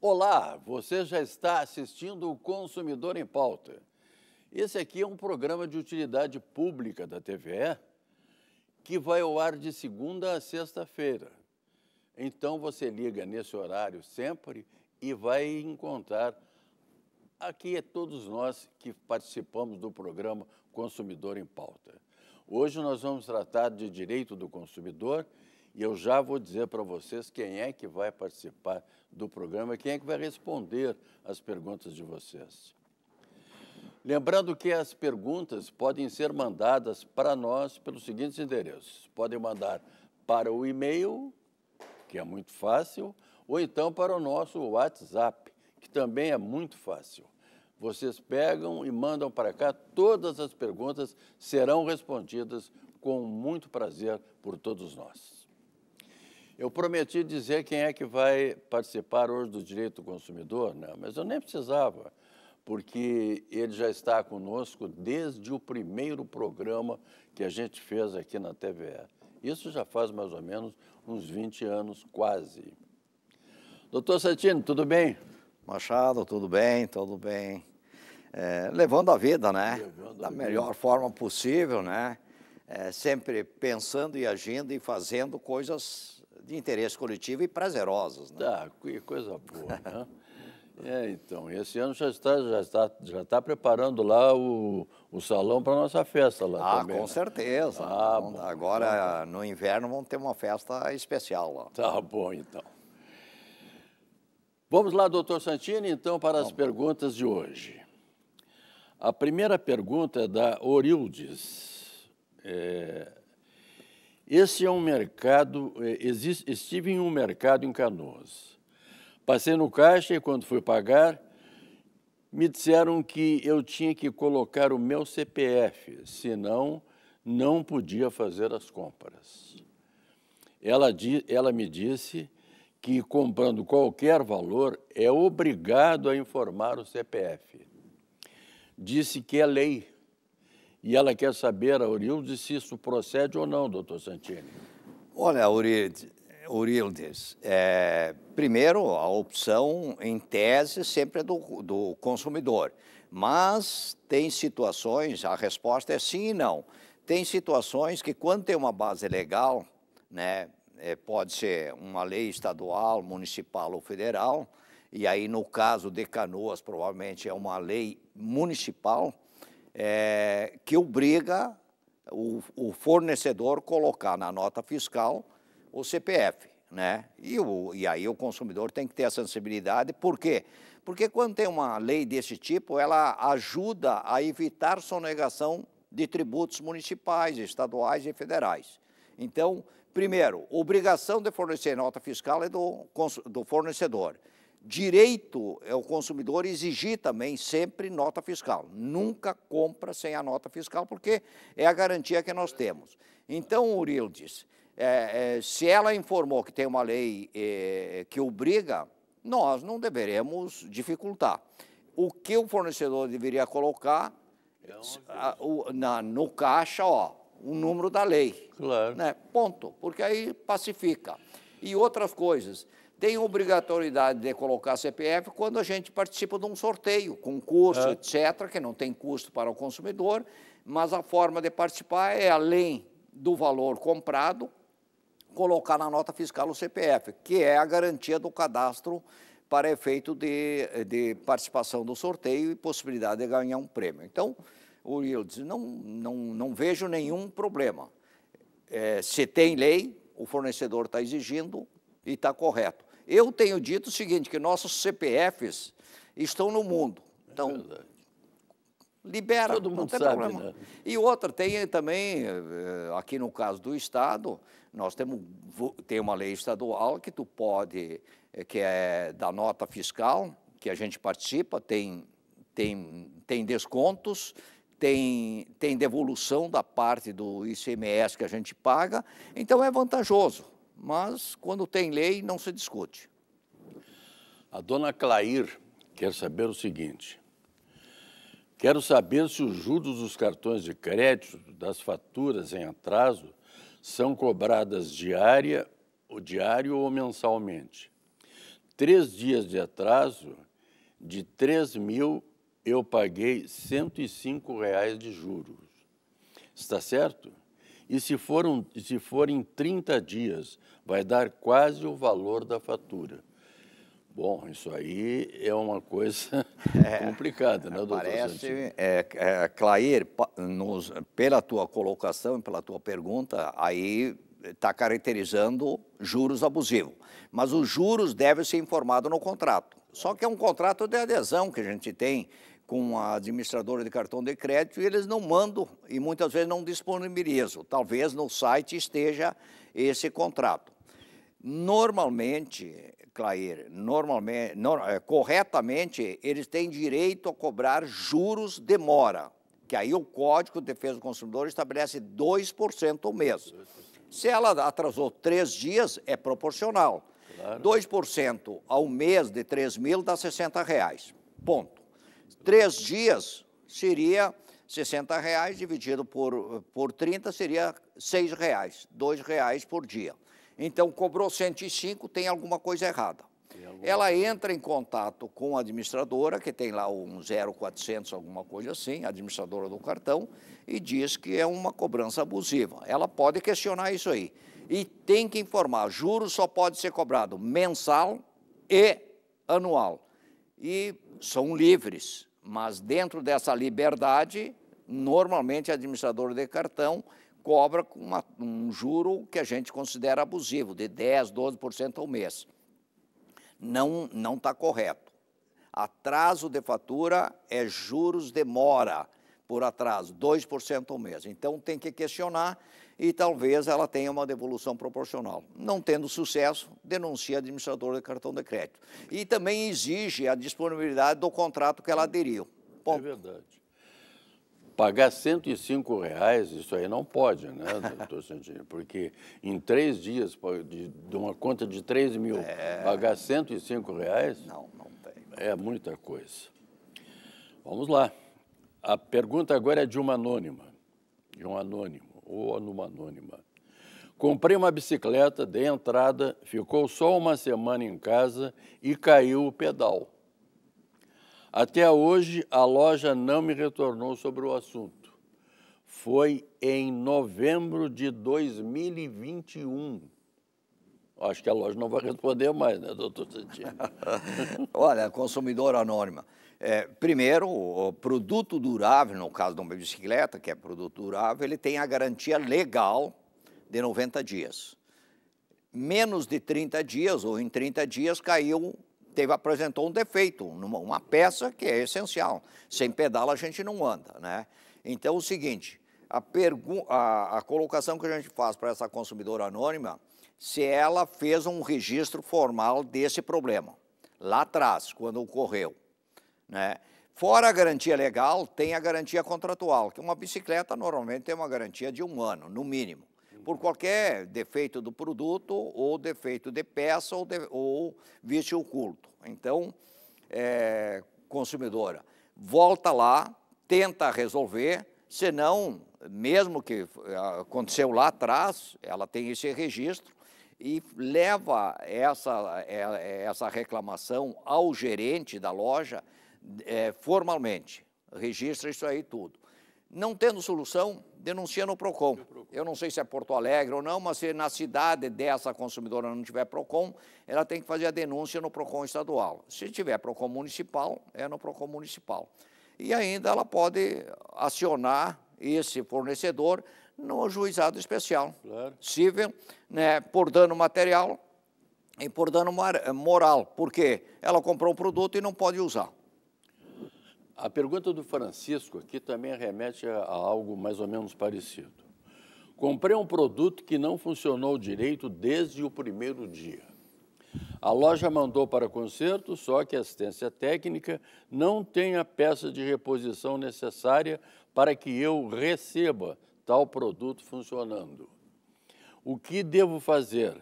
Olá, você já está assistindo o Consumidor em Pauta. Esse aqui é um programa de utilidade pública da TVE que vai ao ar de segunda a sexta-feira. Então você liga nesse horário sempre e vai encontrar Aqui é todos nós que participamos do programa Consumidor em Pauta. Hoje nós vamos tratar de direito do consumidor e eu já vou dizer para vocês quem é que vai participar do programa, quem é que vai responder às perguntas de vocês. Lembrando que as perguntas podem ser mandadas para nós pelos seguintes endereços. Podem mandar para o e-mail, que é muito fácil, ou então para o nosso WhatsApp, que também é muito fácil. Vocês pegam e mandam para cá, todas as perguntas serão respondidas com muito prazer por todos nós. Eu prometi dizer quem é que vai participar hoje do Direito do Consumidor, né? mas eu nem precisava, porque ele já está conosco desde o primeiro programa que a gente fez aqui na TVE. Isso já faz mais ou menos uns 20 anos, quase. Doutor Santino, tudo bem? Machado, tudo bem, tudo bem. É, levando a vida, né? Levando da melhor forma possível, né? É, sempre pensando e agindo e fazendo coisas de interesse coletivo e prazerosas. Né? Tá, que coisa boa, né? É, então, esse ano já está, já está, já está preparando lá o, o salão para a nossa festa lá ah, também. Ah, com né? certeza. Ah, bom, Agora, bom. no inverno, vamos ter uma festa especial lá. Tá bom, então. Vamos lá, doutor Santini, então, para as perguntas de hoje. A primeira pergunta é da Orildes. É, esse é um mercado, é, exist, estive em um mercado em Canoas. Passei no caixa e quando fui pagar, me disseram que eu tinha que colocar o meu CPF, senão não podia fazer as compras. Ela, ela me disse que, comprando qualquer valor, é obrigado a informar o CPF. Disse que é lei. E ela quer saber, Aurildes, se isso procede ou não, doutor Santini. Olha, Aurildes, Aurildes é, primeiro, a opção, em tese, sempre é do, do consumidor. Mas tem situações, a resposta é sim e não. Tem situações que, quando tem uma base legal, né, é, pode ser uma lei estadual, municipal ou federal, e aí, no caso de Canoas, provavelmente é uma lei municipal é, que obriga o, o fornecedor colocar na nota fiscal o CPF. Né? E, o, e aí o consumidor tem que ter a sensibilidade, por quê? Porque quando tem uma lei desse tipo, ela ajuda a evitar sonegação de tributos municipais, estaduais e federais. Então, Primeiro, obrigação de fornecer nota fiscal é do, do fornecedor. Direito é o consumidor exigir também sempre nota fiscal. Nunca compra sem a nota fiscal, porque é a garantia que nós temos. Então, Urildes, é, é, se ela informou que tem uma lei é, que obriga, nós não deveremos dificultar. O que o fornecedor deveria colocar então, a, o, na, no caixa, ó, o número da lei. Claro. Né? Ponto. Porque aí pacifica. E outras coisas. Tem obrigatoriedade de colocar CPF quando a gente participa de um sorteio, concurso, é. etc., que não tem custo para o consumidor, mas a forma de participar é além do valor comprado, colocar na nota fiscal o CPF, que é a garantia do cadastro para efeito de, de participação do sorteio e possibilidade de ganhar um prêmio. Então, Uriel disse, não, não, não vejo nenhum problema. É, se tem lei, o fornecedor está exigindo e está correto. Eu tenho dito o seguinte, que nossos CPFs estão no mundo. Então, é libera, Todo mundo tem sabe, problema. Né? E outra, tem também, eh, aqui no caso do Estado, nós temos tem uma lei estadual que tu pode, eh, que é da nota fiscal, que a gente participa, tem, tem, tem descontos, tem, tem devolução da parte do ICMS que a gente paga, então é vantajoso. Mas quando tem lei, não se discute. A dona Clair quer saber o seguinte: quero saber se os juros dos cartões de crédito, das faturas em atraso, são cobradas diária, ou diário ou mensalmente. Três dias de atraso de 3 mil eu paguei 105 reais de juros. Está certo? E se, for um, se em 30 dias, vai dar quase o valor da fatura. Bom, isso aí é uma coisa é, complicada, né, doutor Parece, é, é, Clair, nos, pela tua colocação, pela tua pergunta, aí está caracterizando juros abusivos. Mas os juros devem ser informados no contrato. Só que é um contrato de adesão que a gente tem com a administradora de cartão de crédito e eles não mandam e muitas vezes não disponibilizam. Talvez no site esteja esse contrato. Normalmente, Clair, normalmente, no, é, eh, corretamente, eles têm direito a cobrar juros demora, que aí o Código de Defesa do Consumidor estabelece 2% ao mês. Se ela atrasou três dias, é proporcional. Claro. 2% ao mês de 3 mil dá 60 reais. Ponto. Três dias seria 60 reais, dividido por, por 30 seria 6 reais, 2 reais por dia. Então, cobrou 105, tem alguma coisa errada. Ela entra em contato com a administradora, que tem lá um 0400, alguma coisa assim, administradora do cartão, e diz que é uma cobrança abusiva. Ela pode questionar isso aí. E tem que informar: juros só pode ser cobrado mensal e anual. E são livres. Mas dentro dessa liberdade, normalmente o administrador de cartão cobra com um juro que a gente considera abusivo, de 10%, 12% ao mês. Não está correto. Atraso de fatura é juros demora por atraso, 2% ao mês. Então tem que questionar e talvez ela tenha uma devolução proporcional. Não tendo sucesso, denuncia a administradora de cartão de crédito. E também exige a disponibilidade do contrato que ela aderiu. Ponto. É verdade. Pagar 105 reais, isso aí não pode, né, doutor Santini? Porque em três dias, de, de uma conta de 3 mil, é... pagar 105 reais? Não, não tem. É muita coisa. Vamos lá. A pergunta agora é de uma anônima. De um anônimo ou numa anônima. Comprei uma bicicleta, dei entrada, ficou só uma semana em casa e caiu o pedal. Até hoje, a loja não me retornou sobre o assunto. Foi em novembro de 2021. Acho que a loja não vai responder mais, né, doutor Santino? Olha, consumidor anônima. É, primeiro, o produto durável, no caso de uma bicicleta, que é produto durável, ele tem a garantia legal de 90 dias. Menos de 30 dias, ou em 30 dias, caiu, teve, apresentou um defeito, numa, uma peça que é essencial. Sem pedal a gente não anda, né? Então, o seguinte, a, a, a colocação que a gente faz para essa consumidora anônima, se ela fez um registro formal desse problema, lá atrás, quando ocorreu. Né? Fora a garantia legal, tem a garantia contratual, que uma bicicleta normalmente tem uma garantia de um ano, no mínimo, por qualquer defeito do produto, ou defeito de peça, ou, de, ou vício oculto. Então, é, consumidora, volta lá, tenta resolver, senão, mesmo que é, aconteceu lá atrás, ela tem esse registro, e leva essa, é, é, essa reclamação ao gerente da loja é, formalmente, registra isso aí tudo. Não tendo solução, denuncia no PROCON. Eu não sei se é Porto Alegre ou não, mas se na cidade dessa consumidora não tiver PROCON, ela tem que fazer a denúncia no PROCON estadual. Se tiver PROCON municipal, é no PROCON municipal. E ainda ela pode acionar esse fornecedor no juizado especial claro. civil, né, por dano material e por dano moral, porque ela comprou um produto e não pode usar. A pergunta do Francisco aqui também remete a algo mais ou menos parecido. Comprei um produto que não funcionou direito desde o primeiro dia. A loja mandou para conserto, só que a assistência técnica não tem a peça de reposição necessária para que eu receba tal produto funcionando. O que devo fazer?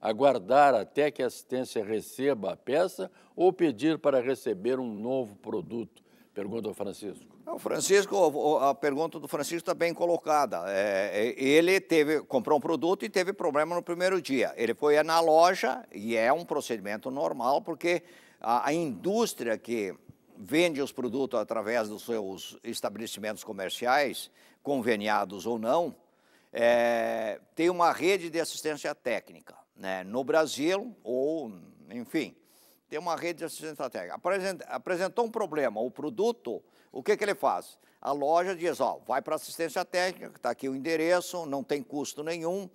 Aguardar até que a assistência receba a peça ou pedir para receber um novo produto Pergunta ao Francisco. É, o Francisco, a pergunta do Francisco está bem colocada. É, é, ele teve, comprou um produto e teve problema no primeiro dia. Ele foi na loja e é um procedimento normal porque a, a indústria que vende os produtos através dos seus estabelecimentos comerciais, conveniados ou não, é, tem uma rede de assistência técnica né, no Brasil ou, enfim, tem uma rede de assistência técnica Apresentou um problema, o produto, o que, que ele faz? A loja diz, ó, vai para assistência técnica, está aqui o endereço, não tem custo nenhum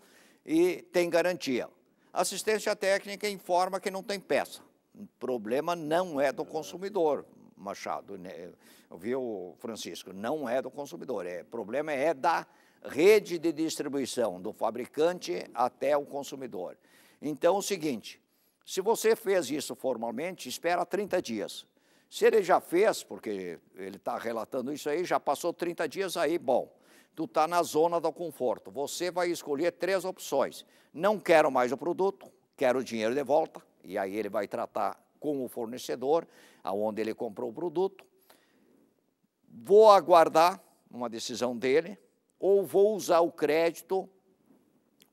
e tem garantia. Assistência técnica informa que não tem peça. O problema não é do consumidor, Machado, né? viu, Francisco? Não é do consumidor, é, o problema é da rede de distribuição, do fabricante até o consumidor. Então, é o seguinte, se você fez isso formalmente, espera 30 dias. Se ele já fez, porque ele está relatando isso aí, já passou 30 dias aí, bom, tu está na zona do conforto. Você vai escolher três opções. Não quero mais o produto, quero o dinheiro de volta, e aí ele vai tratar com o fornecedor, aonde ele comprou o produto. Vou aguardar uma decisão dele, ou vou usar o crédito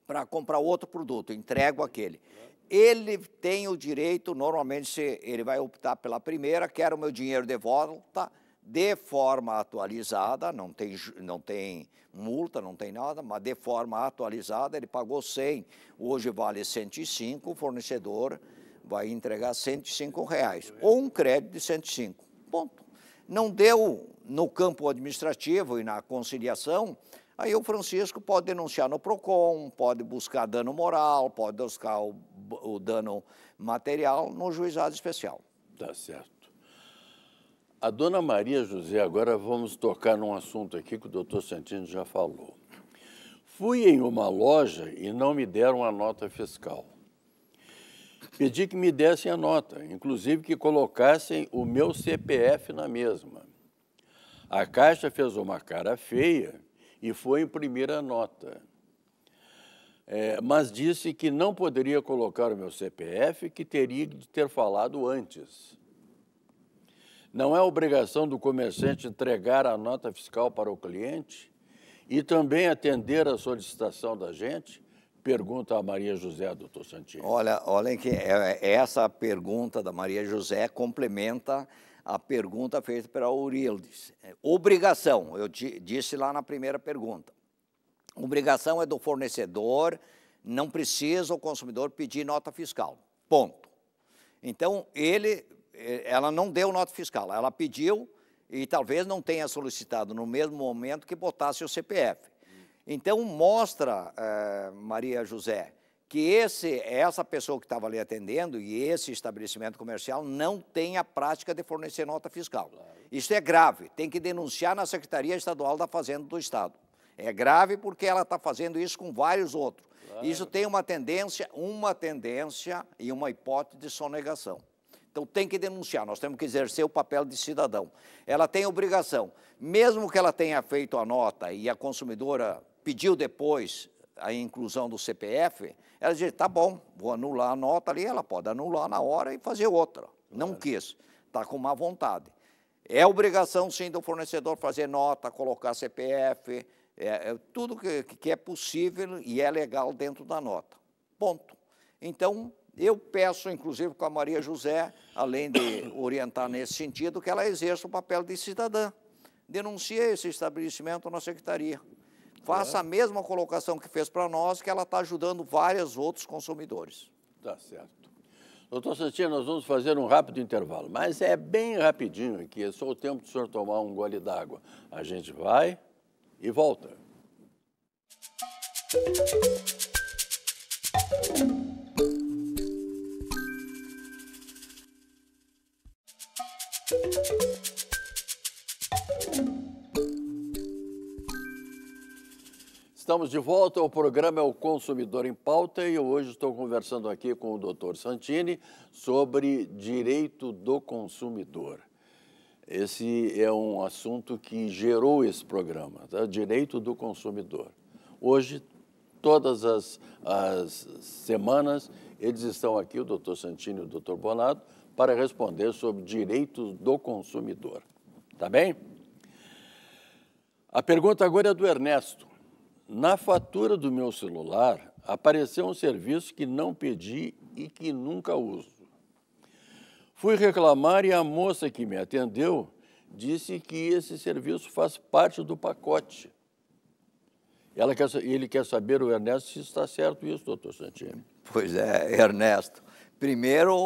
para comprar outro produto, entrego aquele ele tem o direito, normalmente ele vai optar pela primeira, quero o meu dinheiro de volta, de forma atualizada, não tem, não tem multa, não tem nada, mas de forma atualizada ele pagou 100, hoje vale 105, o fornecedor vai entregar 105 reais, ou um crédito de 105, ponto. Não deu no campo administrativo e na conciliação, Aí o Francisco pode denunciar no PROCON, pode buscar dano moral, pode buscar o, o dano material no juizado especial. Tá certo. A dona Maria José, agora vamos tocar num assunto aqui que o doutor Santino já falou. Fui em uma loja e não me deram a nota fiscal. Pedi que me dessem a nota, inclusive que colocassem o meu CPF na mesma. A caixa fez uma cara feia e foi em primeira nota. É, mas disse que não poderia colocar o meu CPF, que teria de ter falado antes. Não é obrigação do comerciante entregar a nota fiscal para o cliente e também atender a solicitação da gente? Pergunta a Maria José, doutor Santinho. Olha, olhem que é, é essa pergunta da Maria José complementa a pergunta feita pela Urildes. É, obrigação, eu disse lá na primeira pergunta. Obrigação é do fornecedor, não precisa o consumidor pedir nota fiscal. Ponto. Então, ele, é, ela não deu nota fiscal, ela pediu e talvez não tenha solicitado no mesmo momento que botasse o CPF. Então, mostra, eh, Maria José, que esse, essa pessoa que estava ali atendendo e esse estabelecimento comercial não tem a prática de fornecer nota fiscal. Claro. Isso é grave, tem que denunciar na Secretaria Estadual da Fazenda do Estado. É grave porque ela está fazendo isso com vários outros. Claro. Isso tem uma tendência, uma tendência e uma hipótese de sonegação. Então tem que denunciar, nós temos que exercer o papel de cidadão. Ela tem obrigação, mesmo que ela tenha feito a nota e a consumidora pediu depois a inclusão do CPF, ela dizia, tá bom, vou anular a nota ali, ela pode anular na hora e fazer outra. Não claro. quis, está com má vontade. É obrigação, sim, do fornecedor fazer nota, colocar CPF, é, é tudo que, que é possível e é legal dentro da nota. Ponto. Então, eu peço, inclusive, com a Maria José, além de orientar nesse sentido, que ela exerça o papel de cidadã. Denuncie esse estabelecimento na secretaria. Faça é. a mesma colocação que fez para nós, que ela está ajudando vários outros consumidores. Tá certo. Doutor Santinho, nós vamos fazer um rápido intervalo, mas é bem rapidinho aqui, é só o tempo do senhor tomar um gole d'água. A gente vai e volta. Música Estamos de volta, o programa é o Consumidor em Pauta e eu hoje estou conversando aqui com o doutor Santini sobre direito do consumidor. Esse é um assunto que gerou esse programa, tá? direito do consumidor. Hoje, todas as, as semanas, eles estão aqui, o doutor Santini e o doutor Bonato, para responder sobre direitos do consumidor. Tá bem? A pergunta agora é do Ernesto. Na fatura do meu celular apareceu um serviço que não pedi e que nunca uso. Fui reclamar e a moça que me atendeu disse que esse serviço faz parte do pacote. Ela quer, ele quer saber, o Ernesto, se está certo isso, doutor Santiago. Pois é, Ernesto. Primeiro,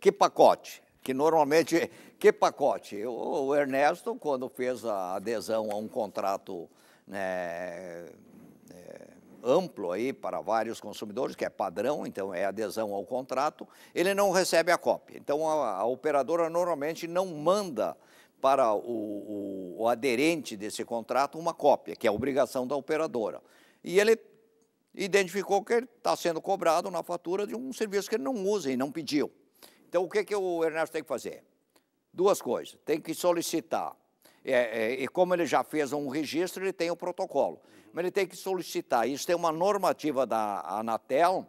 que pacote? Que normalmente, que pacote? O Ernesto, quando fez a adesão a um contrato é, é, amplo aí para vários consumidores, que é padrão, então é adesão ao contrato, ele não recebe a cópia. Então a, a operadora normalmente não manda para o, o, o, aderente desse contrato uma cópia, que é obrigação da operadora. E ele identificou que ele está sendo cobrado na fatura de um serviço que ele não usa e não pediu. Então o que, que o Ernesto tem que fazer? Duas coisas. Tem que solicitar é, é, e como ele já fez um registro, ele tem o um protocolo. Mas ele tem que solicitar. Isso tem uma normativa da Anatel,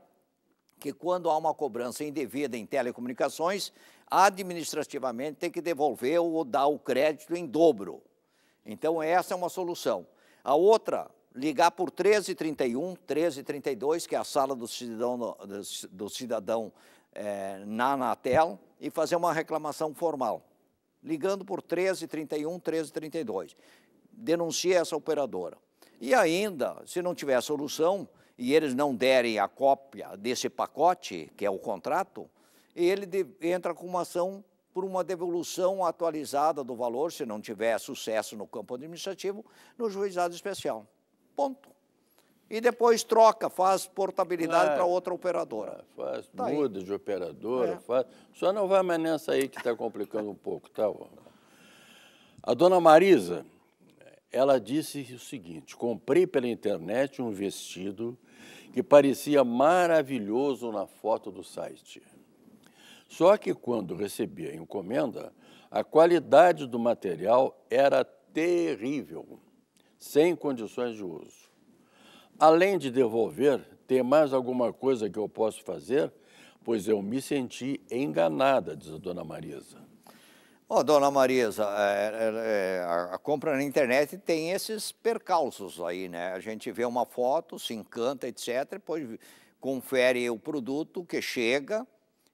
que quando há uma cobrança indevida em telecomunicações, administrativamente tem que devolver ou dar o crédito em dobro. Então, essa é uma solução. A outra, ligar por 1331, 1332, que é a sala do cidadão, do cidadão é, na Anatel, e fazer uma reclamação formal ligando por 1331, 1332. Denuncie essa operadora. E ainda, se não tiver solução e eles não derem a cópia desse pacote, que é o contrato, ele de, entra com uma ação por uma devolução atualizada do valor, se não tiver sucesso no campo administrativo, no juizado especial. Ponto e depois troca, faz portabilidade para é. outra operadora. É, faz, tá muda aí. de operadora, é. faz. Só não vai mais nessa aí que está complicando um pouco, tá? A dona Marisa, ela disse o seguinte: comprei pela internet um vestido que parecia maravilhoso na foto do site. Só que quando recebi a encomenda, a qualidade do material era terrível, sem condições de uso. Além de devolver, tem mais alguma coisa que eu posso fazer? Pois eu me senti enganada, diz a dona Marisa. Oh, dona Marisa, é, é, é a compra na internet tem esses percalços aí, né? A gente vê uma foto, se encanta, etc. Depois confere o produto que chega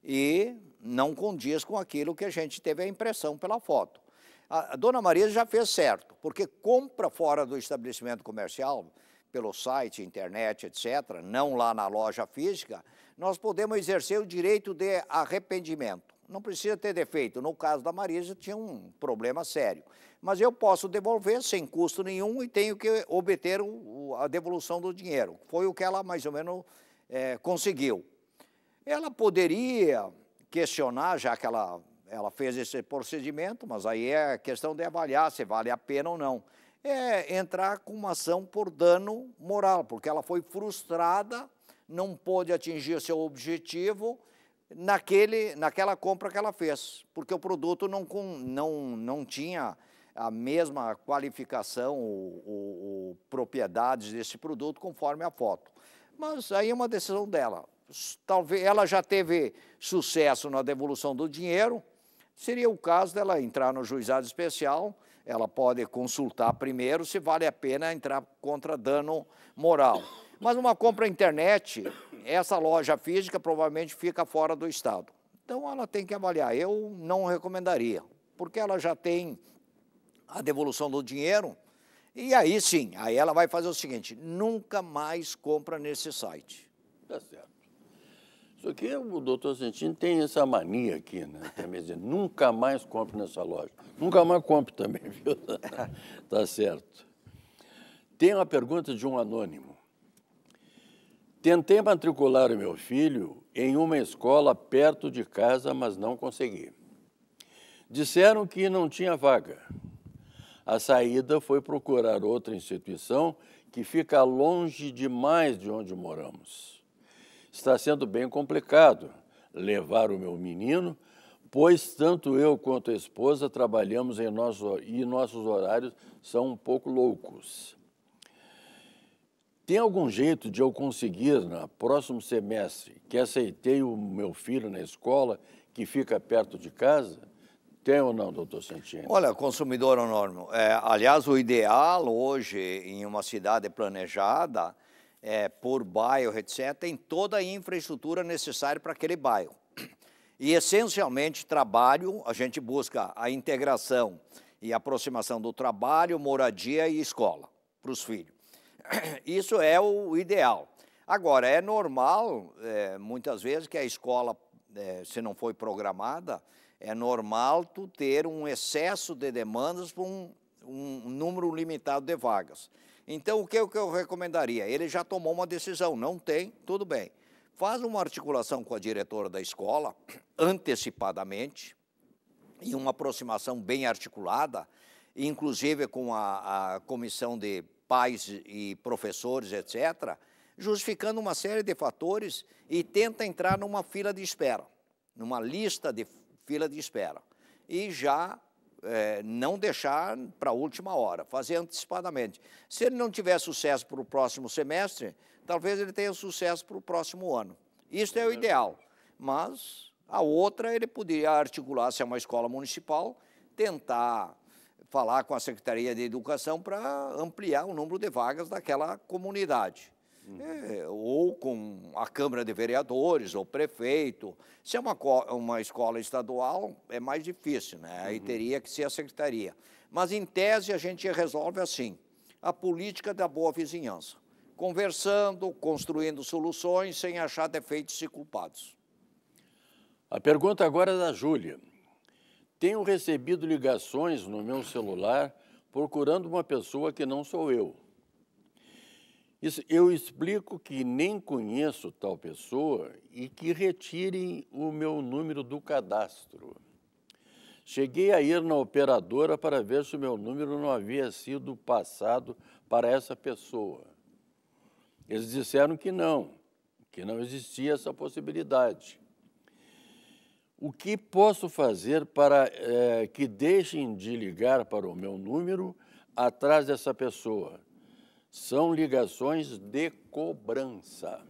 e não condiz com aquilo que a gente teve a impressão pela foto. A, a dona Marisa já fez certo, porque compra fora do estabelecimento comercial pelo site, internet, etc., não lá na loja física, nós podemos exercer o direito de arrependimento. Não precisa ter defeito. No caso da Marisa, tinha um problema sério. Mas eu posso devolver sem custo nenhum e tenho que obter o, a devolução do dinheiro. Foi o que ela mais ou menos é, conseguiu. Ela poderia questionar, já que ela, ela fez esse procedimento, mas aí é questão de avaliar se vale a pena ou não é entrar com uma ação por dano moral, porque ela foi frustrada, não pôde atingir seu objetivo naquele, naquela compra que ela fez, porque o produto não, não, não tinha a mesma qualificação ou propriedades desse produto conforme a foto. Mas aí é uma decisão dela. Talvez ela já teve sucesso na devolução do dinheiro, seria o caso dela entrar no juizado especial ela pode consultar primeiro se vale a pena entrar contra dano moral. Mas uma compra internet, essa loja física provavelmente fica fora do estado. Então ela tem que avaliar. Eu não recomendaria, porque ela já tem a devolução do dinheiro. E aí sim, aí ela vai fazer o seguinte: nunca mais compra nesse site. Tá certo. Isso aqui, o doutor Santini tem essa mania aqui, né? Também dizer, nunca mais compre nessa loja. Nunca mais compre também, viu? tá certo. Tem uma pergunta de um anônimo. Tentei matricular o meu filho em uma escola perto de casa, mas não consegui. Disseram que não tinha vaga. A saída foi procurar outra instituição que fica longe demais de onde moramos está sendo bem complicado levar o meu menino, pois tanto eu quanto a esposa trabalhamos em nosso, e nossos horários são um pouco loucos. Tem algum jeito de eu conseguir, no próximo semestre, que aceitei o meu filho na escola, que fica perto de casa? Tem ou não, doutor Santini? Olha, consumidor anônimo, é, aliás, o ideal hoje em uma cidade planejada é, por bairro, etc., em toda a infraestrutura necessária para aquele bairro. E, essencialmente, trabalho, a gente busca a integração e aproximação do trabalho, moradia e escola para os filhos. Isso é o ideal. Agora, é normal, é, muitas vezes, que a escola, é, se não foi programada, é normal tu ter um excesso de demandas para um, um número limitado de vagas. Então, o que, o que eu recomendaria? Ele já tomou uma decisão, não tem, tudo bem. Faz uma articulação com a diretora da escola, antecipadamente, e uma aproximação bem articulada, inclusive com a, a comissão de pais e professores, etc., justificando uma série de fatores e tenta entrar numa fila de espera, numa lista de fila de espera. E já é, não deixar para a última hora, fazer antecipadamente. Se ele não tiver sucesso para o próximo semestre, talvez ele tenha sucesso para o próximo ano. Isso é o ideal. Mas a outra ele poderia articular, se é uma escola municipal, tentar falar com a Secretaria de Educação para ampliar o número de vagas daquela comunidade é, ou com a Câmara de Vereadores, ou prefeito. Se é uma, uma escola estadual, é mais difícil, né? Aí uhum. teria que ser a secretaria. Mas, em tese, a gente resolve assim: a política da boa vizinhança. Conversando, construindo soluções, sem achar defeitos e culpados. A pergunta agora é da Júlia. Tenho recebido ligações no meu celular procurando uma pessoa que não sou eu eu explico que nem conheço tal pessoa e que retirem o meu número do cadastro. Cheguei a ir na operadora para ver se o meu número não havia sido passado para essa pessoa. Eles disseram que não, que não existia essa possibilidade. O que posso fazer para é, que deixem de ligar para o meu número atrás dessa pessoa? são ligações de cobrança.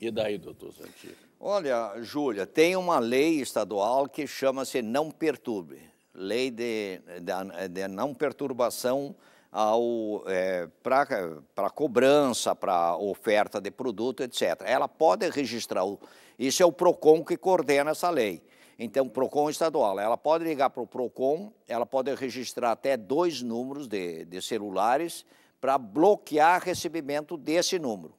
E daí, doutor Santiago? Olha, Júlia, tem uma lei estadual que chama-se Não Perturbe Lei de, de, de Não Perturbação ao é, para cobrança, para oferta de produto, etc. Ela pode registrar, o, isso é o PROCON que coordena essa lei. Então, PROCON estadual, ela pode ligar para o PROCON, ela pode registrar até dois números de, de celulares para bloquear recebimento desse número,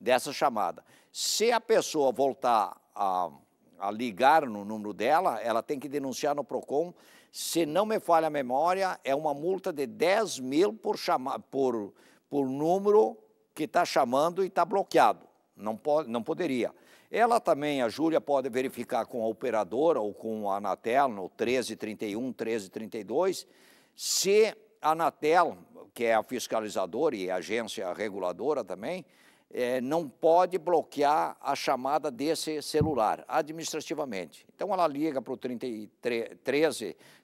dessa chamada. Se a pessoa voltar a, a ligar no número dela, ela tem que denunciar no PROCON. Se não me falha a memória, é uma multa de 10 mil por, chama, por, por número que está chamando e está bloqueado. Não, pode, não poderia. Ela também, a Júlia, pode verificar com a operadora ou com a Anatel no 1331, 1332, se a Anatel, que é a fiscalizadora e a agência reguladora também, é, não pode bloquear a chamada desse celular administrativamente. Então ela liga para o 13,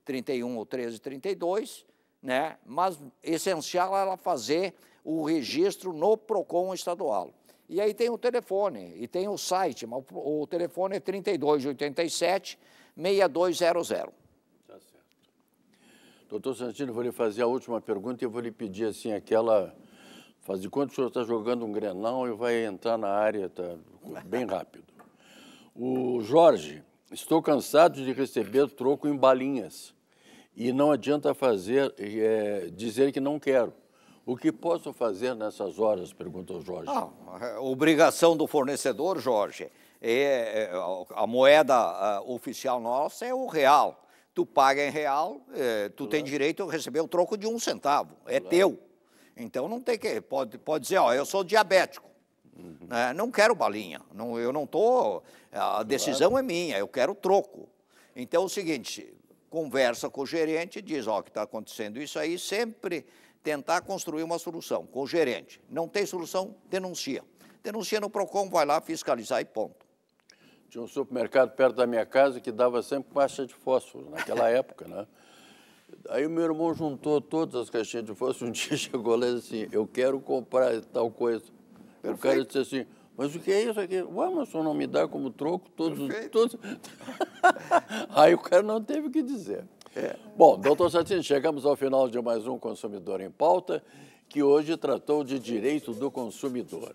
31 ou 13, 32, né? mas essencial é ela fazer o registro no PROCON estadual. E aí tem o telefone e tem o site, mas o telefone é 3287 6200. Doutor Santino, vou lhe fazer a última pergunta e vou lhe pedir assim aquela. Faz de quando o senhor está jogando um grenão e vai entrar na área tá, bem rápido. O Jorge, estou cansado de receber troco em balinhas e não adianta fazer é, dizer que não quero. O que posso fazer nessas horas? Pergunta o Jorge. Não, ah, obrigação do fornecedor, Jorge. É, é a moeda ah, oficial nossa é o real tu paga em real, é, tu claro. tem direito a receber o troco de um centavo, é claro. teu. Então não tem que. Pode, pode dizer, ó, eu sou diabético. Uhum. Né, não quero balinha. Não, eu não tô. A decisão claro. é minha, eu quero troco. Então é o seguinte, conversa com o gerente, diz, ó, que está acontecendo isso aí, sempre tentar construir uma solução com o gerente. Não tem solução, denuncia. Denuncia no PROCON, vai lá fiscalizar e ponto. Tinha um supermercado perto da minha casa que dava sempre caixa de fósforo, naquela época, né? Aí o meu irmão juntou todas as caixinhas de fósforo. Um dia chegou lá e disse assim: Eu quero comprar tal coisa. Perfeito. O cara disse assim: Mas o que é isso aqui? Ué, mas o não me dá como troco todos os. Todos... Aí o cara não teve o que dizer. É. Bom, doutor Satine, chegamos ao final de mais um Consumidor em Pauta, que hoje tratou de direito do consumidor.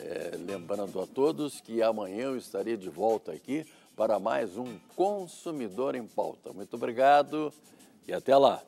É, lembrando a todos que amanhã eu estarei de volta aqui para mais um Consumidor em Pauta. Muito obrigado e até lá.